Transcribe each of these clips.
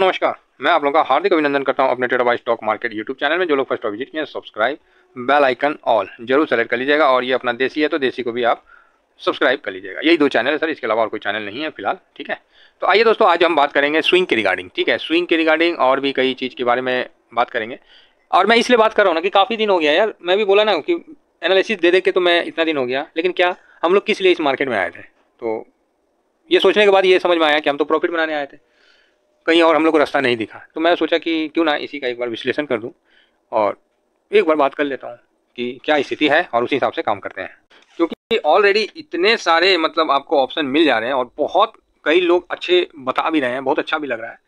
नमस्कार मैं आप लोगों का हार्दिक अभिनंदन करता हूं अपने trader stock market YouTube channel में जो लोग फर्स्ट विजिट किए हैं सब्सक्राइब बेल आइकन ऑल जरूर सेलेक्ट कर लीजिएगा और ये अपना देसी है तो देसी को भी आप सब्सक्राइब कर लीजिएगा यही दो चैनल है सर इसके अलावा और कोई चैनल नहीं है फिलहाल ठीक है तो आइए दोस्तों आज हम बात करेंगे स्विंग के रिगार्डिंग ठीक है स्विंग के रिगार्डिंग और भी कई चीज़ के बारे में बात करेंगे और मैं इसलिए बात कर रहा हूँ ना कि काफ़ी दिन हो गया यार मैं भी बोला ना कि एनालिसिस दे दे के तो मैं इतना दिन हो गया लेकिन क्या हम लोग किस लिए इस मार्केट में आए थे तो ये सोचने के बाद ये समझ में आया कि हम तो प्रॉफिट बनाने आए थे कहीं और हम लोग को रास्ता नहीं दिखा तो मैं सोचा कि क्यों ना इसी का एक बार विश्लेषण कर दूँ और एक बार बात कर लेता हूँ कि क्या स्थिति है और उसी हिसाब से काम करते हैं क्योंकि ऑलरेडी इतने सारे मतलब आपको ऑप्शन मिल जा रहे हैं और बहुत कई लोग अच्छे बता भी रहे हैं बहुत अच्छा भी लग रहा है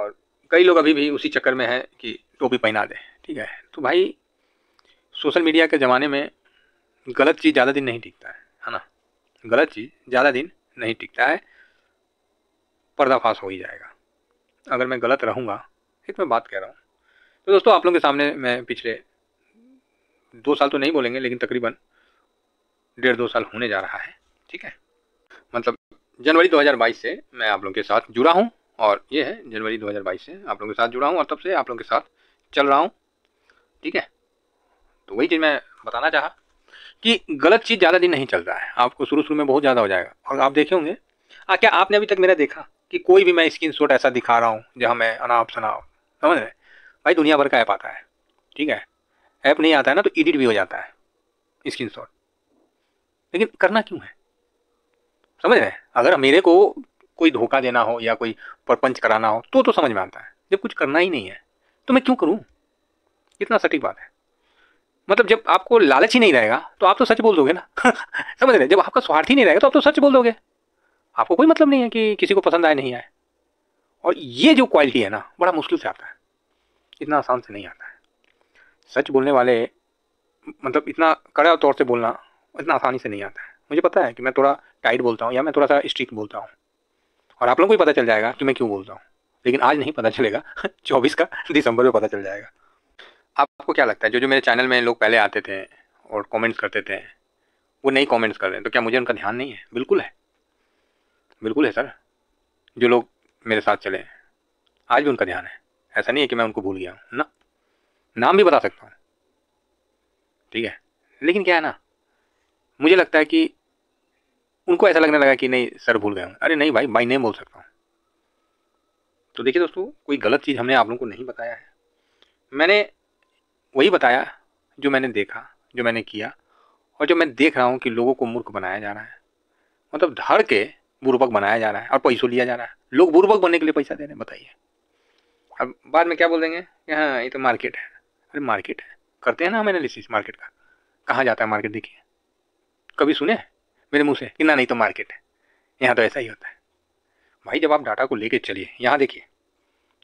और कई लोग अभी भी उसी चक्कर में हैं कि टोपी पहना दें ठीक है तो भाई सोशल मीडिया के ज़माने में गलत चीज़ ज़्यादा दिन नहीं टिकता है है ना गलत चीज़ ज़्यादा दिन नहीं टिकता है पर्दाफाश हो ही जाएगा अगर मैं गलत रहूँगा एक मैं बात कह रहा हूँ तो दोस्तों आप लोगों के सामने मैं पिछले दो साल तो नहीं बोलेंगे लेकिन तकरीबन डेढ़ दो साल होने जा रहा है ठीक है मतलब जनवरी 2022 से मैं आप लोगों के साथ जुड़ा हूँ और ये है जनवरी 2022 से आप लोगों के साथ जुड़ा हूँ और तब से आप लोगों के साथ चल रहा हूँ ठीक है तो वही चीज़ मैं बताना चाहा कि गलत चीज़ ज़्यादा दिन नहीं चल रहा है आपको शुरू शुरू में बहुत ज़्यादा हो जाएगा और आप देखे होंगे क्या आपने अभी तक मेरा देखा कि कोई भी मैं स्क्रीन शॉट ऐसा दिखा रहा हूँ जहाँ मैं अनाप सनाप समझ रहे भाई दुनिया भर का ऐप आता है ठीक है ऐप नहीं आता है ना तो एडिट भी हो जाता है स्क्रीन शॉट लेकिन करना क्यों है समझ रहे अगर मेरे को कोई धोखा देना हो या कोई प्रपंच कराना हो तो तो समझ में आता है जब कुछ करना ही नहीं है तो मैं क्यों करूँ इतना सटीक बात है मतलब जब आपको लालच ही नहीं रहेगा तो आप तो सच बोल दोगे ना समझ रहे जब आपका स्वार्थ ही नहीं रहेगा तो आप तो सच बोल दोगे आपको कोई मतलब नहीं है कि किसी को पसंद आए नहीं आए और ये जो क्वालिटी है ना बड़ा मुश्किल से आता है इतना आसान से नहीं आता है सच बोलने वाले मतलब इतना कड़ा तौर से बोलना इतना आसानी से नहीं आता है मुझे पता है कि मैं थोड़ा टाइट बोलता हूँ या मैं थोड़ा सा स्ट्रिक्ट बोलता हूँ और आप लोगों को भी पता चल जाएगा कि मैं क्यों बोलता हूँ लेकिन आज नहीं पता चलेगा चौबीस का दिसंबर में पता चल जाएगा आपको क्या लगता है जो जो मेरे चैनल में लोग पहले आते थे और कमेंट्स करते थे वो नई कमेंट्स कर रहे हैं तो क्या मुझे उनका ध्यान नहीं है बिल्कुल है बिल्कुल है सर जो लोग मेरे साथ चले हैं आज भी उनका ध्यान है ऐसा नहीं है कि मैं उनको भूल गया हूँ ना नाम भी बता सकता हूँ ठीक है लेकिन क्या है ना मुझे लगता है कि उनको ऐसा लगने लगा कि नहीं सर भूल गया हूँ अरे नहीं भाई भाई नहीं बोल सकता हूँ तो देखिए दोस्तों कोई गलत चीज़ हमने आप लोगों को नहीं बताया है मैंने वही बताया जो मैंने देखा जो मैंने किया और जो मैं देख रहा हूँ कि लोगों को मूर्ख बनाया जा रहा है मतलब धड़ के बुरबक बनाया जा रहा है और पैसों लिया जा रहा है लोग बुरबक बनने के लिए पैसा दे रहे हैं बताइए अब बाद में क्या बोल देंगे कि हाँ ये तो मार्केट है अरे मार्केट है करते हैं ना हम एनालिसिस मार्केट का कहाँ जाता है मार्केट देखिए कभी सुने मेरे मुँह से कि ना नहीं तो मार्केट है यहाँ तो ऐसा ही होता है भाई जब आप डाटा को लेके चलिए यहाँ देखिए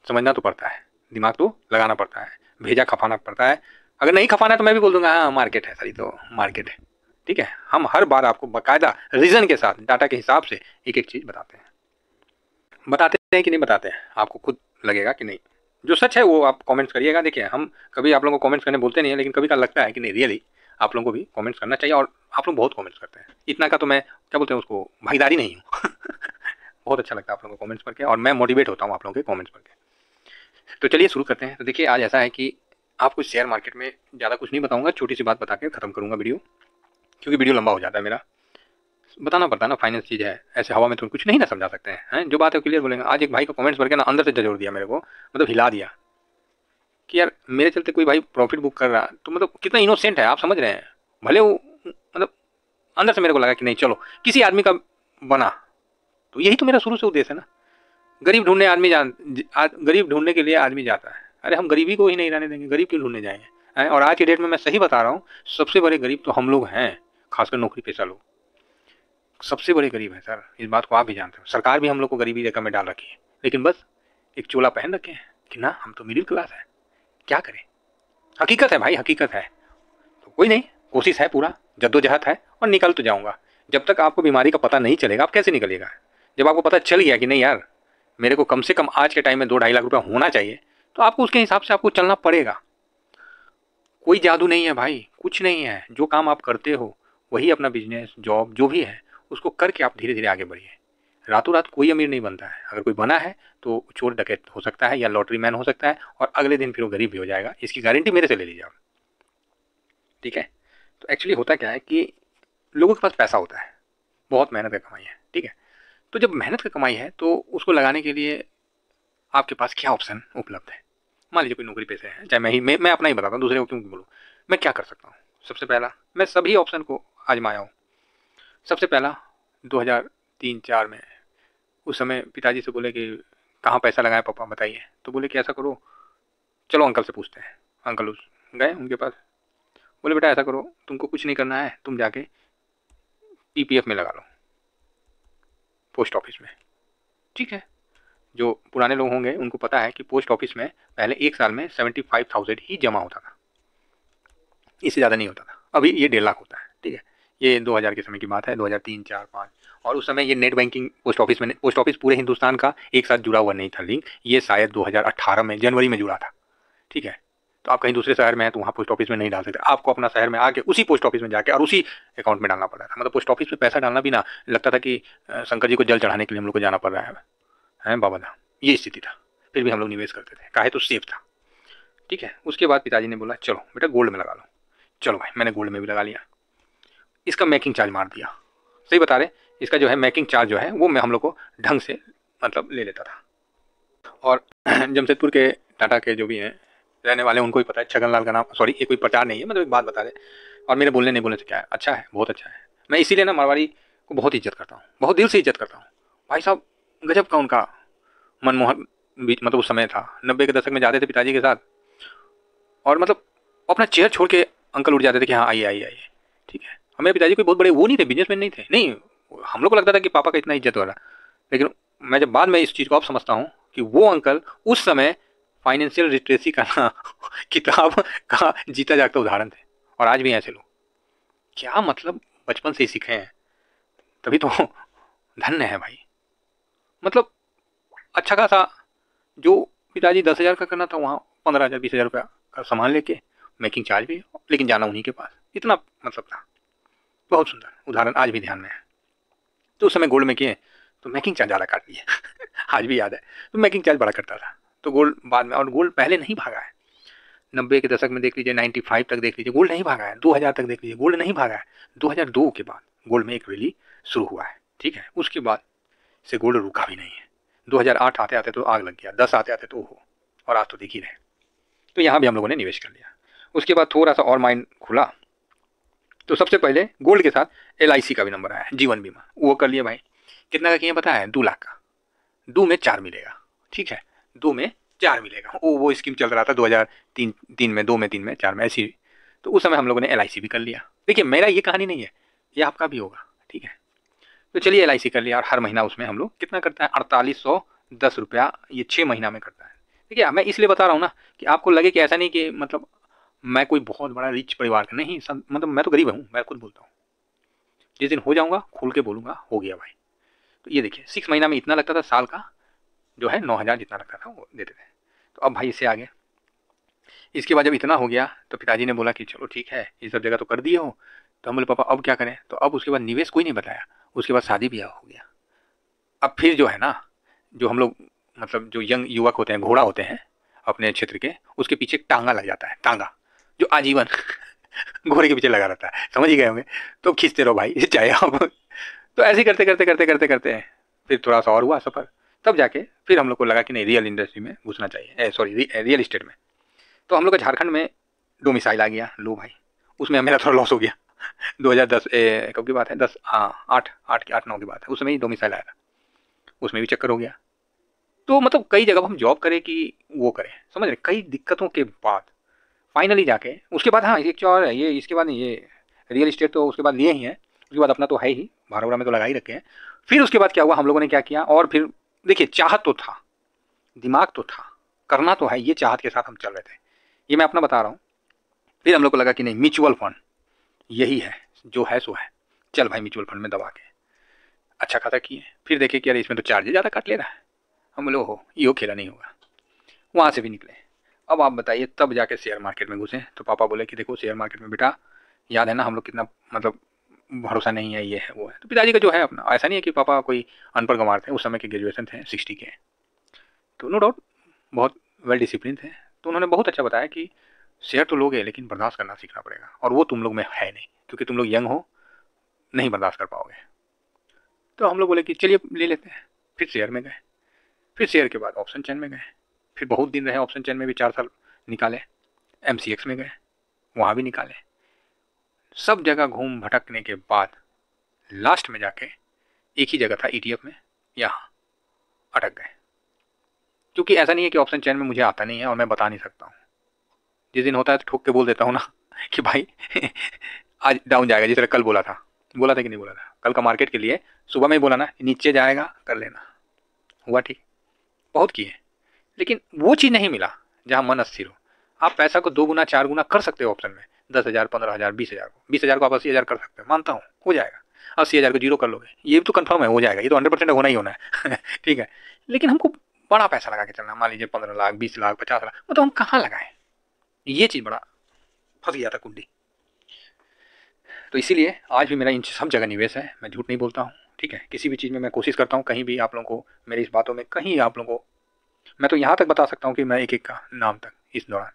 समझना तो पड़ता है दिमाग तो लगाना पड़ता है भेजा खपाना पड़ता है अगर नहीं खपाना तो मैं भी बोल दूंगा हाँ मार्केट है सारी तो मार्केट है ठीक है हम हर बार आपको बाकायदा रीज़न के साथ डाटा के हिसाब से एक एक चीज़ बताते हैं बताते हैं कि नहीं बताते हैं आपको खुद लगेगा कि नहीं जो सच है वो आप कमेंट्स करिएगा देखिए हम कभी आप लोगों को कमेंट्स करने बोलते नहीं हैं लेकिन कभी का लगता है कि नहीं रियली आप लोगों को भी कमेंट्स करना चाहिए और आप लोग बहुत कमेंट्स करते हैं इतना का तो मैं क्या बोलते हैं उसको भागीदारी नहीं हूँ बहुत अच्छा लगता है आप लोगों को कॉमेंट्स पढ़ और मैं मोटिवेट होता हूँ आप लोगों के कॉमेंट्स पढ़ तो चलिए शुरू करते हैं तो देखिए आज ऐसा है कि आपको शेयर मार्केट में ज़्यादा कुछ नहीं बताऊँगा छोटी सी बात बता के ख़त्म करूँगा वीडियो क्योंकि वीडियो लंबा हो जाता है मेरा बताना पड़ता है ना फाइनेंस चीज़ है ऐसे हवा में तो कुछ नहीं ना समझा सकते हैं है? जो बात है क्लियर बोलेंगे आज एक भाई को कमेंट्स भर के ना अंदर से जरूर दिया मेरे को मतलब हिला दिया कि यार मेरे चलते कोई भाई प्रॉफिट बुक कर रहा तो मतलब कितना इनोसेंट है आप समझ रहे हैं भले वो मतलब अंदर से मेरे को लगा कि नहीं चलो किसी आदमी का बना तो यही तो मेरा शुरू से उद्देश्य है ना गरीब ढूंढने आदमी जान गरीब ढूंढने के लिए आदमी जाता है अरे हम गरीबी को ही नहीं रहने देंगे गरीब क्यों ढूंढने जाएंगे हैं और आज की डेट में मैं सही बता रहा हूँ सबसे बड़े गरीब तो हम लोग हैं खासकर नौकरी पेशा लोग सबसे बड़े गरीब हैं सर इस बात को आप भी जानते हो सरकार भी हम लोग को गरीबी रेखा में डाल रखी है लेकिन बस एक चोला पहन रखे हैं कि ना हम तो मिडिल क्लास हैं क्या करें हकीकत है भाई हकीकत है तो कोई नहीं कोशिश है पूरा जद्दोजहद है और निकल तो जाऊँगा जब तक आपको बीमारी का पता नहीं चलेगा आप कैसे निकलेगा जब आपको पता चल गया कि नहीं यार मेरे को कम से कम आज के टाइम में दो ढाई लाख रुपया होना चाहिए तो आपको उसके हिसाब से आपको चलना पड़ेगा कोई जादू नहीं है भाई कुछ नहीं है जो काम आप करते हो वही अपना बिजनेस जॉब जो भी है उसको करके आप धीरे धीरे आगे बढ़िए रातों रात कोई अमीर नहीं बनता है अगर कोई बना है तो चोर डकैत हो सकता है या लॉटरी मैन हो सकता है और अगले दिन फिर वो गरीब भी हो जाएगा इसकी गारंटी मेरे से ले लीजिए आप ठीक है तो एक्चुअली होता क्या है कि लोगों के पास पैसा होता है बहुत मेहनत का कमाई है ठीक है तो जब मेहनत का कमाई है तो उसको लगाने के लिए आपके पास क्या ऑप्शन उपलब्ध है मान लीजिए कोई नौकरी पैसे है चाहे मैं ही मैं मैं अपना ही बताता हूँ दूसरे को क्यों बोलूँ मैं क्या कर सकता हूँ सबसे पहला मैं सभी ऑप्शन को आजमाया हूँ सबसे पहला 2003 चार में उस समय पिताजी से बोले कि कहाँ पैसा लगाए पापा बताइए तो बोले कि ऐसा करो चलो अंकल से पूछते हैं अंकल उस गए उनके पास बोले बेटा ऐसा करो तुमको कुछ नहीं करना है तुम जाके पीपीएफ e में लगा लो पोस्ट ऑफिस में ठीक है जो पुराने लोग होंगे उनको पता है कि पोस्ट ऑफिस में पहले एक साल में सेवेंटी फाइव थाउजेंड ही जमा होता था इससे ज़्यादा नहीं होता था अभी ये डेढ़ लाख होता है ठीक है ये दो हजार के समय की बात है दो हज़ार तीन चार पाँच और उस समय ये नेट बैंकिंग पोस्ट ऑफिस में पोस्ट ऑफिस पूरे हिंदुस्तान का एक साथ जुड़ा हुआ नहीं था लिंक ये शायद दो हज़ार अट्ठारह में जनवरी में जुड़ा था ठीक है तो आप कहीं दूसरे शहर में हैं तो वहाँ पोस्ट ऑफिस में नहीं डाल सकते आपको अपना शहर में आके उसी पोस्ट ऑफिस में जाके और उसी अकाउंट में डालना पड़ रहा था मतलब पोस्ट ऑफिस में पैसा डालना भी ना लगता था कि शंकर जी को जल चढ़ाने के लिए हम लोग को जाना पड़ रहा है है बाबा धाम ये स्थिति था फिर भी हम लोग निवेश करते थे काहे तो सेफ था ठीक है उसके बाद पिताजी ने बोला चलो बेटा गोल्ड में लगा लो चलो भाई मैंने गोल्ड में भी लगा लिया इसका मेकिंग चार्ज मार दिया सही बता रहे इसका जो है मेकिंग चार्ज जो है वो मैं हम लोग को ढंग से मतलब ले लेता था और जमशेदपुर के टाटा के जो भी हैं रहने वाले उनको भी पता है लाल का नाम सॉरी ये कोई पटार नहीं है मतलब एक बात बता दे और मेरे बोलने नहीं बोलने से क्या है अच्छा है बहुत अच्छा है मैं इसीलिए ना मारवाड़ी को बहुत इज्जत करता हूँ बहुत दिल से इज्जत करता हूँ भाई साहब गजब का उनका मनमोहन बीच मतलब उस समय था नब्बे के दशक में जाते थे पिताजी के साथ और मतलब अपना चेयर छोड़ के अंकल उठ जाते थे कि हाँ आइए आइए आइए ठीक है हमारे पिताजी कोई बहुत बड़े वो नहीं थे बिजनेसमैन नहीं थे नहीं हम लोग को लगता था कि पापा का इतना इज्जत हो रहा लेकिन मैं जब बाद में इस चीज़ को अब समझता हूँ कि वो अंकल उस समय फाइनेंशियल लिटरेसी का ना किताब का जीता जागता उदाहरण थे और आज भी ऐसे लोग क्या मतलब बचपन से ही सीखे हैं तभी तो धन्य है भाई मतलब अच्छा खासा जो पिताजी दस हज़ार का करना था वहाँ पंद्रह हज़ार बीस हज़ार रुपया का सामान लेके मेकिंग चार्ज भी लेकिन जाना उन्हीं के पास इतना मतलब था बहुत सुंदर उदाहरण आज भी ध्यान में है तो उस समय गोल्ड में किए तो मेकिंग चार्ज ज़्यादा काट दिए आज भी याद है तो मेकिंग चार्ज बड़ा करता था तो गोल्ड बाद में और गोल्ड पहले नहीं भागा है नब्बे के दशक में देख लीजिए नाइन्टी फाइव तक देख लीजिए गोल्ड नहीं भागा है दो हज़ार तक देख लीजिए गोल्ड नहीं भागा है दो हज़ार दो के बाद गोल्ड में एक रैली शुरू हुआ है ठीक है उसके बाद से गोल्ड रुका भी नहीं है 2008 आते आते तो आग लग गया 10 आते आते तो हो और आज तो देख ही रहे तो यहाँ भी हम लोगों ने निवेश कर लिया उसके बाद थोड़ा सा और माइंड खुला तो सबसे पहले गोल्ड के साथ एल का भी नंबर आया जीवन बीमा वो कर लिया भाई कितना का किया पता है दो लाख का दो में चार मिलेगा ठीक है दो में चार मिलेगा वो वो स्कीम चल रहा था दो हज़ार तीन तीन में दो में तीन में चार में ऐसी तो उस समय हम लोगों ने एल भी कर लिया देखिए मेरा ये कहानी नहीं है ये आपका भी होगा ठीक है तो चलिए एल कर लिया और हर महीना उसमें हम लोग कितना करता है अड़तालीस सौ दस रुपया ये छः महीना में करता है ठीक है मैं इसलिए बता रहा हूँ ना कि आपको लगे कि ऐसा नहीं कि मतलब मैं कोई बहुत बड़ा रिच परिवार का नहीं मतलब मैं तो गरीब हूँ मैं खुद बोलता हूँ जिस दिन हो जाऊँगा खुल के बोलूँगा हो गया भाई तो ये देखिए सिक्स महीना में इतना लगता था साल का जो है नौ हज़ार जितना लगता था वो देते थे तो अब भाई इससे आगे इसके बाद जब इतना हो गया तो पिताजी ने बोला कि चलो ठीक है ये सब जगह तो कर दिए हो तो हम बोले पापा अब क्या करें तो अब उसके बाद निवेश कोई नहीं बताया उसके बाद शादी ब्याह हो गया अब फिर जो है ना जो हम लोग मतलब जो यंग युवक होते हैं घोड़ा होते हैं अपने क्षेत्र के उसके पीछे टांगा लग जाता है टांगा जो आजीवन घोड़े के पीछे लगा रहता है समझ ही गए होंगे तो खींचते रहो भाई चाहे आप तो ऐसे ही करते करते करते करते करते हैं फिर थोड़ा सा और हुआ सफ़र तब जाके फिर हम लोग को लगा कि नहीं रियल इंडस्ट्री में घुसना चाहिए सॉरी रि, रियल इस्टेट में तो हम लोग का झारखंड में डोमिसाइल आ गया लो भाई उसमें मेरा थोड़ा लॉस हो गया 2010 ए, कब की बात है दस हाँ आठ आठ आठ नौ की बात है उसमें ही दो मिसाइल आया था उसमें भी चक्कर हो गया तो मतलब कई जगह हम जॉब करें कि वो करें समझ रहे कई दिक्कतों के बाद फाइनली जाके उसके बाद हाँ एक और ये इसके बाद ये रियल इस्टेट तो उसके बाद लिए ही हैं उसके बाद अपना तो है ही भारोड़ा में तो लगा ही रखे हैं फिर उसके बाद क्या हुआ हम लोगों ने क्या किया और फिर देखिए चाहत तो था दिमाग तो था करना तो है ये चाहत के साथ हम चल रहे थे ये मैं अपना बता रहा हूँ फिर हम लोग को लगा कि नहीं म्यूचुअल फंड यही है जो है सो है चल भाई म्यूचुअल फंड में दबा के अच्छा खासा किए फिर देखे कि अरे इसमें तो चार्जेज ज़्यादा काट ले रहा है हम लोग हो यो खेला नहीं होगा वहाँ से भी निकले अब आप बताइए तब जाके शेयर मार्केट में घुसे तो पापा बोले कि देखो शेयर मार्केट में बेटा याद है ना हम लोग कितना मतलब भरोसा नहीं है ये है वो है तो पिताजी का जो है अपना ऐसा नहीं है कि पापा कोई अनपढ़ गंवार थे उस समय के ग्रेजुएशन थे सिक्सटी के तो नो डाउट बहुत वेल डिसिप्लिन थे तो उन्होंने बहुत अच्छा बताया कि शेयर तो लोगे लेकिन बर्दाश्त करना सीखना पड़ेगा और वो तुम लोग में है नहीं क्योंकि तुम लोग यंग हो नहीं बर्दाश्त कर पाओगे तो हम लोग बोले कि चलिए ले लेते हैं फिर शेयर में गए फिर शेयर के बाद ऑप्शन चैन में गए फिर बहुत दिन रहे ऑप्शन चैन में भी चार साल निकाले एम में गए वहाँ भी निकाले सब जगह घूम भटकने के बाद लास्ट में जाके एक ही जगह था ई e में यहाँ अटक गए क्योंकि ऐसा नहीं है कि ऑप्शन चैन में मुझे आता नहीं है और मैं बता नहीं सकता हूँ जिस दिन होता है तो ठोक के बोल देता हूँ ना कि भाई आज डाउन जाएगा जिस तरह कल बोला था बोला था कि नहीं बोला था कल का मार्केट के लिए सुबह में ही बोला ना नीचे जाएगा कर लेना हुआ ठीक बहुत किए लेकिन वो चीज़ नहीं मिला जहाँ मन अस्थिर हो आप पैसा को दो गुना चार गुना कर सकते हो ऑप्शन में दस हज़ार पंद्रह हज़ार बीस हज़ार को बीस हज़ार को आप अस्सी हज़ार कर सकते हो मानता हूँ हो जाएगा अस्सी हज़ार को जीरो कर लोगे ये भी तो कन्फर्म है हो जाएगा ये तो हंड्रेड परसेंट होना ही होना है ठीक है लेकिन हमको बड़ा पैसा लगा के चलना मान लीजिए पंद्रह लाख बीस लाख पचास लाख मतलब हम कहाँ लगाएं ये चीज़ बड़ा फंस गया था कुंडी तो इसीलिए आज भी मेरा इन सब जगह निवेश है मैं झूठ नहीं बोलता हूँ ठीक है किसी भी चीज़ में मैं कोशिश करता हूँ कहीं भी आप लोगों को मेरी इस बातों में कहीं आप लोगों को मैं तो यहाँ तक बता सकता हूँ कि मैं एक एक का नाम तक इस दौरान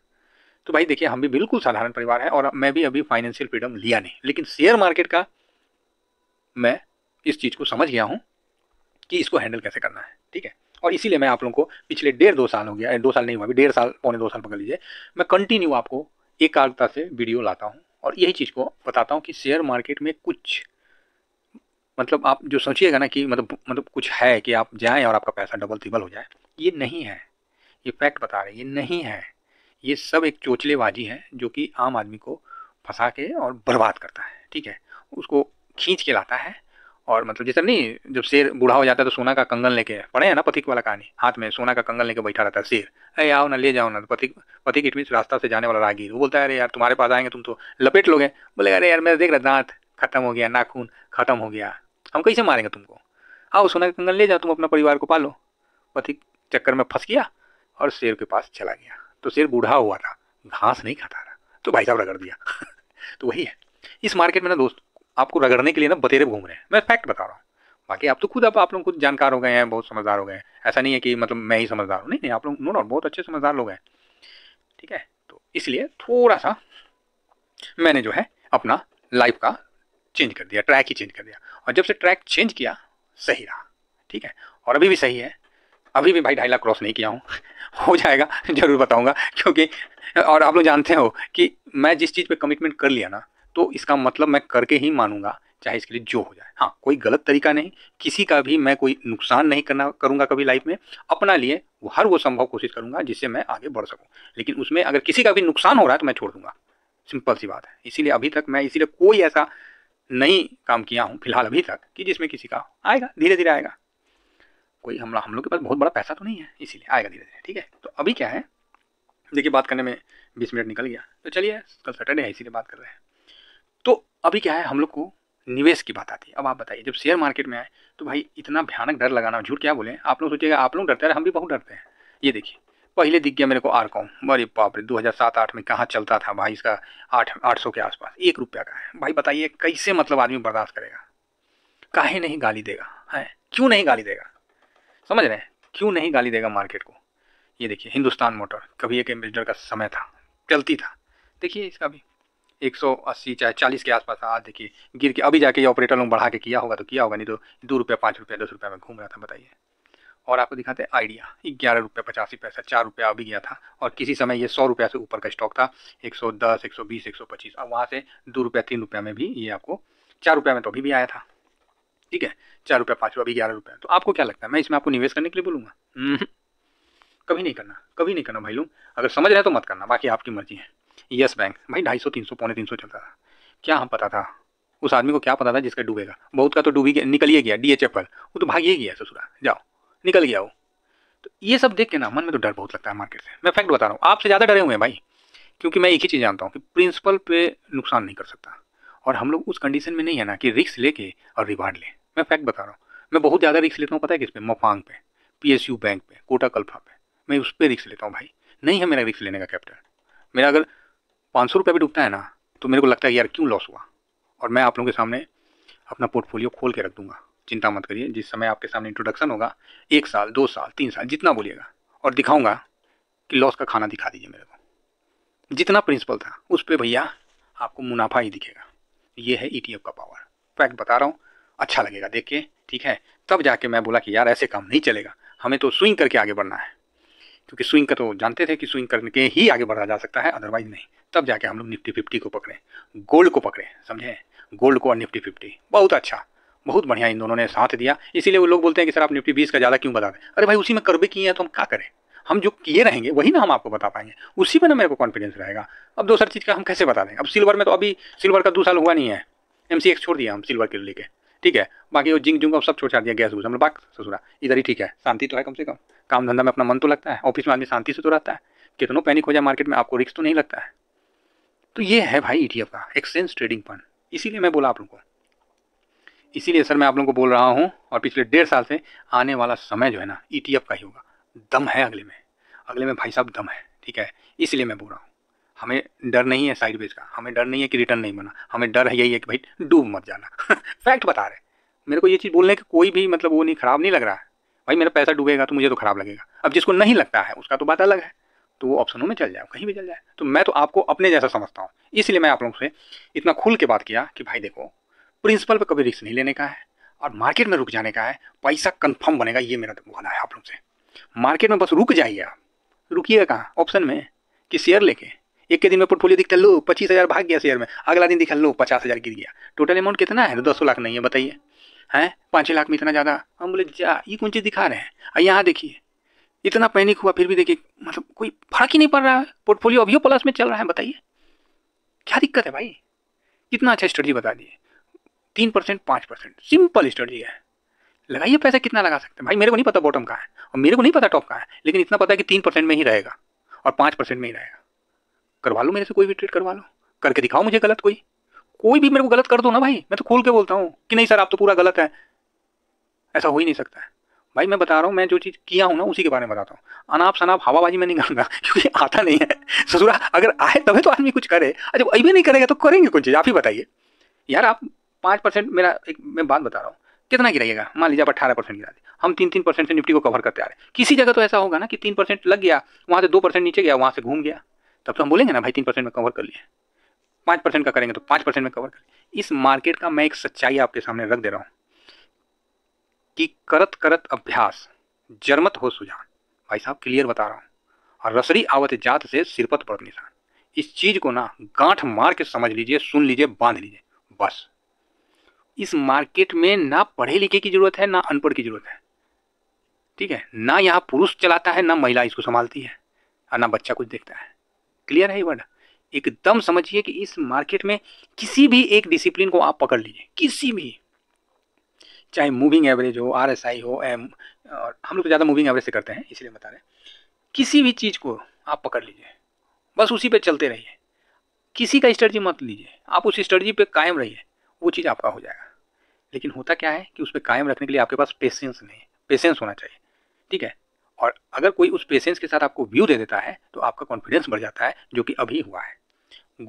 तो भाई देखिए हम भी बिल्कुल साधारण परिवार हैं और मैं भी अभी फाइनेंशियल फ्रीडम लिया नहीं लेकिन शेयर मार्केट का मैं इस चीज़ को समझ गया हूँ कि इसको हैंडल कैसे करना है ठीक है और इसीलिए मैं आप लोगों को पिछले डेढ़ दो साल हो गया दो साल नहीं हुआ अभी डेढ़ साल पौने दो साल पकड़ लीजिए मैं कंटिन्यू आपको एकाग्रता से वीडियो लाता हूँ और यही चीज़ को बताता हूँ कि शेयर मार्केट में कुछ मतलब आप जो सोचिएगा ना कि मतलब मतलब कुछ है कि आप जाएँ और आपका पैसा डबल ट्रिबल हो जाए ये नहीं है ये फैक्ट बता रहे हैं ये नहीं है ये सब एक चोचलेबाजी है जो कि आम आदमी को फंसा के और बर्बाद करता है ठीक है उसको खींच के लाता है और मतलब जैसे नहीं जब शेर बूढ़ा हो जाता है तो सोना का कंगन लेके पड़े हैं ना पथिक वाला कहानी हाथ में सोना का कंगन लेके बैठा रहता है शेर अरे आओ ना ले जाओ ना पथिक पथिक इट मीन्स रास्ता से जाने वाला राहगीर वो बोलता है अरे यार तुम्हारे पास आएंगे तुम तो लपेट लोगे बोले अरे यार मैं देख रहा दांत खत्म हो गया नाखून खत्म हो गया हम कैसे मारेंगे तुमको आओ सोना का कंगन ले जाओ तुम अपना परिवार को पालो पथिक चक्कर में फंस गया और शेर के पास चला गया तो शेर बूढ़ा हुआ था घास नहीं खाता था तो भाई साहब रगड़ दिया तो वही है इस मार्केट में ना दोस्त आपको रगड़ने के लिए ना बतेरे घूम रहे हैं मैं फैक्ट बता रहा हूँ बाकी आप तो खुद आप आप लोग खुद जानकार हो गए हैं बहुत समझदार हो गए हैं ऐसा नहीं है कि मतलब मैं ही समझदार हूँ नहीं नहीं आप लोग नो नो बहुत अच्छे समझदार लोग हैं ठीक है तो इसलिए थोड़ा सा मैंने जो है अपना लाइफ का चेंज कर दिया ट्रैक ही चेंज कर दिया और जब से ट्रैक चेंज किया सही रहा ठीक है और अभी भी सही है अभी भी भाई ढाई लाख क्रॉस नहीं किया हूँ हो जाएगा ज़रूर बताऊँगा क्योंकि और आप लोग जानते हो कि मैं जिस चीज़ पर कमिटमेंट कर लिया ना तो इसका मतलब मैं करके ही मानूंगा चाहे इसके लिए जो हो जाए हाँ कोई गलत तरीका नहीं किसी का भी मैं कोई नुकसान नहीं करना करूँगा कभी लाइफ में अपना लिए वो हर वो संभव कोशिश करूंगा जिससे मैं आगे बढ़ सकूँ लेकिन उसमें अगर किसी का भी नुकसान हो रहा है तो मैं छोड़ दूंगा सिंपल सी बात है इसीलिए अभी तक मैं इसीलिए कोई ऐसा नहीं काम किया हूँ फिलहाल अभी तक कि जिसमें किसी का आएगा धीरे धीरे आएगा कोई हम हम लोग के पास बहुत बड़ा पैसा तो नहीं है इसीलिए आएगा धीरे धीरे ठीक है तो अभी क्या है देखिए बात करने में बीस मिनट निकल गया तो चलिए कल सैटरडे है इसीलिए बात कर रहे हैं अभी क्या है हम लोग को निवेश की बात आती है अब आप बताइए जब शेयर मार्केट में आए तो भाई इतना भयानक डर लगाना झूठ क्या बोले आप लोग सोचिएगा आप लोग डरते हैं हम भी बहुत डरते हैं ये देखिए पहले दिख गया मेरे को आर कॉम अरे बाप रे दो हज़ार सात आठ में कहाँ चलता था भाई इसका आठ आठ सौ के आसपास एक रुपया का है भाई बताइए कैसे मतलब आदमी बर्दाश्त करेगा काहे नहीं गाली देगा है क्यों नहीं गाली देगा समझ रहे हैं क्यों नहीं गाली देगा मार्केट को ये देखिए हिंदुस्तान मोटर कभी एक एम्बेसडर का समय था चलती था देखिए इसका भी अस्सी चाहे चालीस के आसपास आज देखिए गिर के अभी जाके ये ऑपरेटर लोग बढ़ा के किया होगा तो किया होगा नहीं तो दो रुपये पाँच रुपये दस रुपये में घूम रहा था बताइए और आपको दिखाते हैं आइडिया ग्यारह रुपये पचासी पैसा चार रुपया अभी गया था और किसी समय ये सौ रुपये से ऊपर का स्टॉक था एक सौ दस एक सौ बीस एक सौ पच्चीस और वहाँ से दो रुपये तीन रुपये में भी ये आपको चार रुपये में तो अभी भी आया था ठीक है चार रुपये पाँच रुपये अभी ग्यारह रुपये तो आपको क्या लगता है मैं इसमें आपको निवेश करने के लिए बोलूँगा हम्म। कभी नहीं करना कभी नहीं करना भाई लोग अगर समझ रहे हैं तो मत करना बाकी आपकी मर्जी है यस बैंक भाई ढाई सौ तीन सौ पौने तीन सौ चलता था क्या हम पता था उस आदमी को क्या पता था जिसका डूबेगा बहुत का तो डूबी गया निकल ही गया डी एच एफ पर वो तो भाग ही गया ससुरा जाओ निकल गया वो तो ये सब देख के ना मन में तो डर बहुत लगता है मार्केट से मैं फैक्ट बता रहा हूँ आपसे ज़्यादा डरे हुए हैं भाई क्योंकि मैं एक ही चीज़ जानता हूँ कि प्रिंसिपल पे नुकसान नहीं कर सकता और हम लोग उस कंडीशन में नहीं है ना कि रिक्स लेके और रिवार्ड लें मैं फैक्ट बता रहा हूँ मैं बहुत ज़्यादा रिक्स लेता हूँ पता है किस पे मफांग पे पी बैंक पे कोटा कल्फा पे मैं उस पर रिक्स लेता हूँ भाई नहीं है मेरा रिक्स लेने का कैपिटल मेरा अगर पाँच सौ रुपया भी डूबता है ना तो मेरे को लगता है यार क्यों लॉस हुआ और मैं आप लोगों के सामने अपना पोर्टफोलियो खोल के रख दूंगा चिंता मत करिए जिस समय आपके सामने इंट्रोडक्शन होगा एक साल दो साल तीन साल जितना बोलिएगा और दिखाऊंगा कि लॉस का खाना दिखा दीजिए मेरे को जितना प्रिंसिपल था उस पर भैया आपको मुनाफा ही दिखेगा ये है ई e का पावर फैक्ट बता रहा हूँ अच्छा लगेगा देख के ठीक है तब जाके मैं बोला कि यार ऐसे काम नहीं चलेगा हमें तो स्विंग करके आगे बढ़ना है क्योंकि स्विंग का तो जानते थे कि स्विंग करके ही आगे बढ़ा जा सकता है अदरवाइज नहीं तब जाके हम लोग निफ्टी फिफ्टी को पकड़ें गोल्ड को पकड़ें समझें गोल्ड को और निफ्टी फिफ्टी बहुत अच्छा बहुत बढ़िया इन दोनों ने साथ दिया इसीलिए वो लोग बोलते हैं कि सर आप निफ्टी बीस का ज़्यादा क्यों बता दें अरे भाई उसी में भी किए हैं तो हम क्या करें हम जो किए रहेंगे वही ना हम आपको बता पाएंगे उसी में ना मेरे को कॉन्फिडेंस रहेगा अब दूसर चीज़ का हम कैसे बता दें अब सिल्वर में तो अभी सिल्वर का दो साल हुआ नहीं है एम छोड़ दिया हम सिल्वर के लेके ठीक है बाकी वो जिंक जुंक अब सब छोड़ छा दिया गैस वूस हम लोग बाग ससुरा इधर ही ठीक है शांति तो है कम से कम काम धंधा में अपना मन तो लगता है ऑफिस में आदमी शांति से तो रहता है कितनों पैनिक हो जाए मार्केट में आपको रिक्स तो नहीं लगता है तो ये है भाई ई का एक्सचेंज ट्रेडिंग फंड इसीलिए मैं बोला आप लोगों को इसीलिए सर मैं आप लोगों को बोल रहा हूँ और पिछले डेढ़ साल से आने वाला समय जो है ना ई का ही होगा दम है अगले में अगले में भाई साहब दम है ठीक है इसलिए मैं बोल रहा हूँ हमें डर नहीं है साइड का हमें डर नहीं है कि रिटर्न नहीं बना हमें डर है यही है कि भाई डूब मत जाना फैक्ट बता रहे मेरे को ये चीज़ बोलने का कोई भी मतलब वो नहीं ख़राब नहीं लग रहा है भाई मेरा पैसा डूबेगा तो मुझे तो ख़राब लगेगा अब जिसको नहीं लगता है उसका तो बात अलग है तो वो ऑप्शनों में चल जाए कहीं भी चल जाए तो मैं तो आपको अपने जैसा समझता हूँ इसलिए मैं आप लोगों से इतना खुल के बात किया कि भाई देखो प्रिंसिपल पर कभी रिस्क नहीं लेने का है और मार्केट में रुक जाने का है पैसा कन्फर्म बनेगा ये मेरा वादा है आप लोग से मार्केट में बस रुक जाइए आप रुकिएगा कहाँ ऑप्शन में कि शेयर लेके एक के दिन में पोर्टफोलियो दिख लो पच्चीस हज़ार भाग गया शेयर में अगला दिन दिखा लो पचास हज़ार गिर गया टोटल अमाउंट कितना है दसों लाख नहीं है बताइए हैं पाँच लाख में इतना ज़्यादा हम बोले जा ये कौन चीज़ दिखा रहे हैं और यहाँ देखिए इतना पैनिक हुआ फिर भी देखिए मतलब कोई फर्क ही नहीं पड़ रहा है पोर्टफोलियो अभी प्लस में चल रहा है बताइए क्या दिक्कत है भाई कितना अच्छा स्ट्रेटजी बता दिए तीन परसेंट पाँच परसेंट सिंपल स्ट्रेटजी है लगाइए पैसा कितना लगा सकते हैं भाई मेरे को नहीं पता बॉटम का है और मेरे को नहीं पता टॉप का है लेकिन इतना पता है कि तीन परसेंट में ही रहेगा और पाँच परसेंट में ही रहेगा करवा लो मेरे से कोई भी ट्रेड करवा लो करके दिखाओ मुझे गलत कोई कोई भी मेरे को गलत कर दो ना भाई मैं तो खोल के बोलता हूँ कि नहीं सर आप तो पूरा गलत है ऐसा हो ही नहीं सकता है भाई मैं बता रहा हूँ मैं जो चीज़ किया हूँ ना उसी के बारे में बताता हूँ अनाप शनाप हवाबाजी में नहीं करूँगा क्योंकि आता नहीं है ससुरा अगर आए तभी तो आदमी कुछ करे जब अच्छा, अभी नहीं करेगा तो करेंगे कुछ चीज़ आप ही बताइए यार आप पाँच परसेंट मेरा एक मैं बात बता रहा हूँ कितना गिराइएगा मान लीजिए आप अठारह परसेंट गिरा दें हम तीन तीन परसेंट से निफ्टी को कवर करते आ रहे हैं किसी जगह तो ऐसा होगा ना कि तीन परसेंट लग गया वहाँ से दो परसेंट नीचे गया वहाँ से घूम गया तब तो हम बोलेंगे ना भाई तीन परसेंट में कवर कर लिए पाँच परसेंट का करेंगे तो पाँच परसेंट में कवर कर इस मार्केट का मैं एक सच्चाई आपके सामने रख दे रहा हूँ कि करत करत अभ्यास जरमत हो सुजान भाई साहब क्लियर बता रहा हूँ और रसरी आवत जात से सिरपत पड़ निशान इस चीज को ना गांठ मार के समझ लीजिए सुन लीजिए बांध लीजिए बस इस मार्केट में ना पढ़े लिखे की जरूरत है ना अनपढ़ की जरूरत है ठीक है ना यहाँ पुरुष चलाता है ना महिला इसको संभालती है और ना बच्चा कुछ देखता है क्लियर है ये वर्ड एकदम समझिए कि इस मार्केट में किसी भी एक डिसिप्लिन को आप पकड़ लीजिए किसी भी चाहे मूविंग एवरेज हो आर एस आई हो एम और हम लोग तो ज़्यादा मूविंग एवरेज से करते हैं इसलिए बता रहे हैं किसी भी चीज़ को आप पकड़ लीजिए बस उसी पे चलते रहिए किसी का स्ट्रेटजी मत लीजिए आप उस स्ट्रेटजी पे कायम रहिए वो चीज़ आपका हो जाएगा लेकिन होता क्या है कि उस पर कायम रखने के लिए आपके पास पेशेंस नहीं पेशेंस होना चाहिए ठीक है और अगर कोई उस पेशेंस के साथ आपको व्यू दे देता है तो आपका कॉन्फिडेंस बढ़ जाता है जो कि अभी हुआ है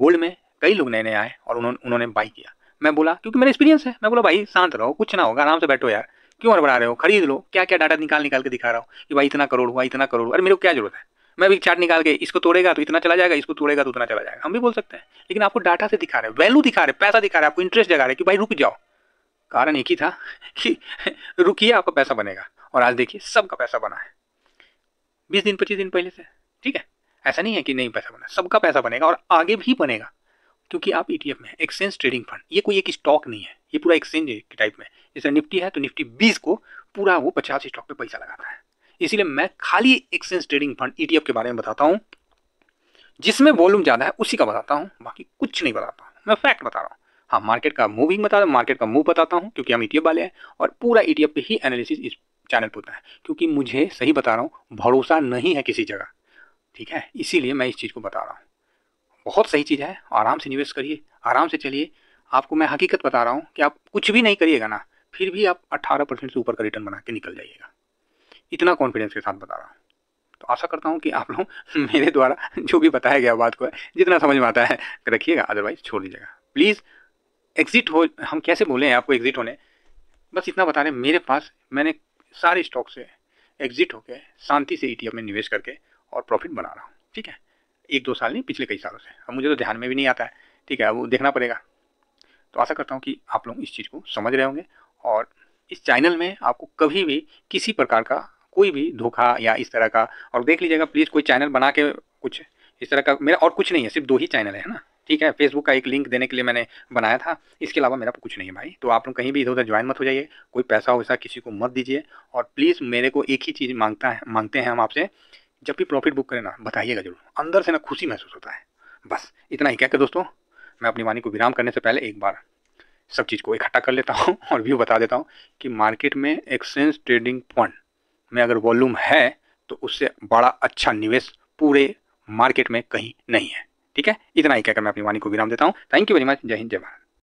गोल्ड में कई लोग नए नए आए और उन्होंने उन्होंने बाई किया मैं बोला क्योंकि तो मेरा एक्सपीरियंस है मैं बोला भाई शांत रहो कुछ ना होगा आराम से बैठो यार क्यों बढ़ा रहे हो खरीद लो क्या क्या डाटा निकाल निकाल के दिखा रहा हूँ कि भाई इतना करोड़ हुआ इतना करोड़ अरे मेरे को क्या जरूरत है मैं भी चार्ट निकाल के इसको तोड़ेगा तो इतना चला जाएगा इसको तोड़ेगा तो उतना चला जाएगा हम भी बोल सकते हैं लेकिन आपको डाटा से दिखा रहे हैं वैल्यू दिखा रहे हैं पैसा दिखा रहे हैं आपको इंटरेस्ट जगा रहे हैं कि भाई रुक जाओ कारण एक ही था कि रुकिए आपका पैसा बनेगा और आज देखिए सबका पैसा बना है बीस दिन पच्चीस दिन पहले से ठीक है ऐसा नहीं है कि नहीं पैसा बना सबका पैसा बनेगा और आगे भी बनेगा क्योंकि आप ई e में एक्सचेंज ट्रेडिंग फंड ये कोई एक स्टॉक नहीं है ये पूरा एक्सचेंज के टाइप में जैसे निफ्टी है तो निफ्टी बीस को पूरा वो पचास स्टॉक पर पैसा लगाता है इसीलिए मैं खाली एक्सचेंज ट्रेडिंग फंड ई के बारे में बताता हूँ जिसमें वॉल्यूम ज़्यादा है उसी का बताता हूँ बाकी कुछ नहीं बताता हूँ मैं फैक्ट बता रहा हूँ हाँ मार्केट का मूविंग बता मार्केट का मूव बताता हूँ क्योंकि हम ई e वाले हैं और पूरा ई e पे ही एनालिसिस इस चैनल पर होता है क्योंकि मुझे सही बता रहा हूँ भरोसा नहीं है किसी जगह ठीक है इसीलिए मैं इस चीज़ को बता रहा हूँ बहुत सही चीज़ है आराम से निवेश करिए आराम से चलिए आपको मैं हकीकत बता रहा हूँ कि आप कुछ भी नहीं करिएगा ना फिर भी आप 18 परसेंट से ऊपर का रिटर्न बना के निकल जाइएगा इतना कॉन्फिडेंस के साथ बता रहा हूँ तो आशा करता हूँ कि आप लोग मेरे द्वारा जो भी बताया गया बात को जितना समझ में आता है रखिएगा अदरवाइज छोड़ दीजिएगा प्लीज़ एग्ज़िट हो हम कैसे बोले हैं आपको एग्ज़िट होने बस इतना बता रहे मेरे पास मैंने सारे स्टॉक से एग्ज़िट होकर शांति से ई e में निवेश करके और प्रॉफिट बना रहा हूँ ठीक है एक दो साल नहीं पिछले कई सालों से अब मुझे तो ध्यान में भी नहीं आता है ठीक है वो देखना पड़ेगा तो आशा करता हूँ कि आप लोग इस चीज़ को समझ रहे होंगे और इस चैनल में आपको कभी भी किसी प्रकार का कोई भी धोखा या इस तरह का और देख लीजिएगा प्लीज़ कोई चैनल बना के कुछ इस तरह का मेरा और कुछ नहीं है सिर्फ दो ही चैनल है ना ठीक है फेसबुक का एक लिंक देने के लिए मैंने बनाया था इसके अलावा मेरा कुछ नहीं है भाई तो आप लोग कहीं भी इधर उधर ज्वाइन मत हो जाइए कोई पैसा वैसा किसी को मत दीजिए और प्लीज़ मेरे को एक ही चीज़ मांगता है मांगते हैं हम आपसे जब भी प्रॉफिट बुक करें ना बताइएगा जरूर अंदर से ना खुशी महसूस होता है बस इतना ही कहकर दोस्तों मैं अपनी वाणी को विराम करने से पहले एक बार सब चीज़ को इकट्ठा कर लेता हूँ और व्यू बता देता हूँ कि मार्केट में एक्सचेंज ट्रेडिंग फंड में अगर वॉल्यूम है तो उससे बड़ा अच्छा निवेश पूरे मार्केट में कहीं नहीं है ठीक है इतना ही कहकर मैं अपनी वाणी को विराम देता हूँ थैंक यू वेरी मच जय हिंद जय भारत